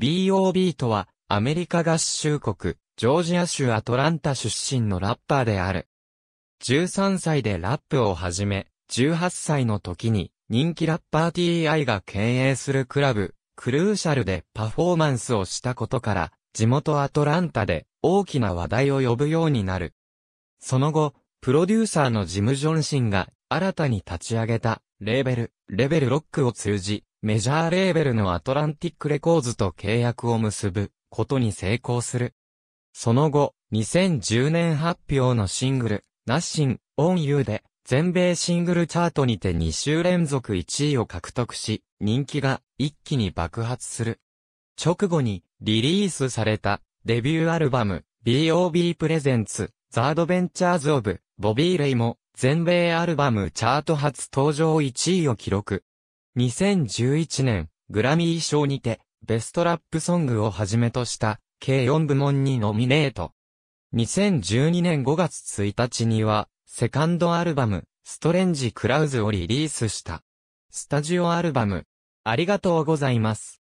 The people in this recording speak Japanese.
B.O.B. とは、アメリカ合衆国、ジョージア州アトランタ出身のラッパーである。13歳でラップを始め、18歳の時に、人気ラッパー T.I. が経営するクラブ、クルーシャルでパフォーマンスをしたことから、地元アトランタで大きな話題を呼ぶようになる。その後、プロデューサーのジム・ジョンシンが新たに立ち上げたレーベル、レベルロックを通じ、メジャーレーベルのアトランティックレコーズと契約を結ぶことに成功する。その後、2010年発表のシングル、ナッシン、オンユーで、全米シングルチャートにて2週連続1位を獲得し、人気が一気に爆発する。直後にリリースされたデビューアルバム B.O.B. プレゼンツザードベンチャーズオブボビー・レイも全米アルバムチャート初登場1位を記録。2011年、グラミー賞にて、ベストラップソングをはじめとした、計4部門にノミネート。2012年5月1日には、セカンドアルバム、ストレンジ・クラウズをリリースした。スタジオアルバム、ありがとうございます。